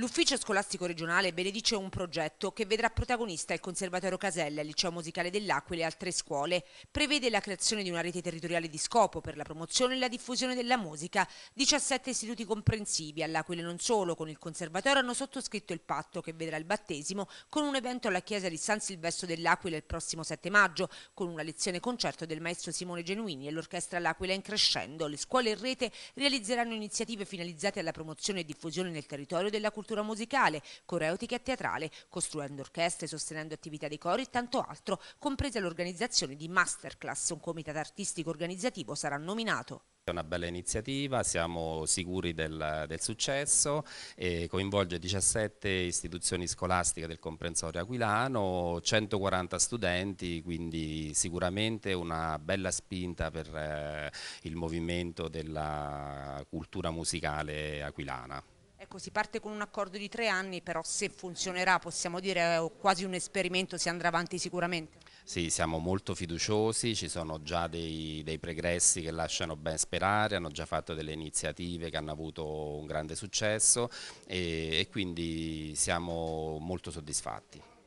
L'ufficio scolastico regionale benedice un progetto che vedrà protagonista il Conservatorio Caselle il liceo musicale dell'Aquila e altre scuole. Prevede la creazione di una rete territoriale di scopo per la promozione e la diffusione della musica. 17 istituti comprensivi, all'Aquila e non solo, con il Conservatorio hanno sottoscritto il patto che vedrà il battesimo con un evento alla chiesa di San Silvestro dell'Aquila il prossimo 7 maggio, con una lezione concerto del maestro Simone Genuini e l'orchestra L'Aquila in crescendo. Le scuole in rete realizzeranno iniziative finalizzate alla promozione e diffusione nel territorio della cultura cultura musicale, coreutica e teatrale, costruendo orchestre, sostenendo attività di cori e tanto altro, comprese l'organizzazione di masterclass. Un comitato artistico organizzativo sarà nominato. È una bella iniziativa, siamo sicuri del, del successo, coinvolge 17 istituzioni scolastiche del comprensorio aquilano, 140 studenti, quindi sicuramente una bella spinta per eh, il movimento della cultura musicale aquilana. Ecco, si parte con un accordo di tre anni, però se funzionerà possiamo dire è quasi un esperimento, si andrà avanti sicuramente. Sì, siamo molto fiduciosi, ci sono già dei, dei pregressi che lasciano ben sperare, hanno già fatto delle iniziative che hanno avuto un grande successo e, e quindi siamo molto soddisfatti.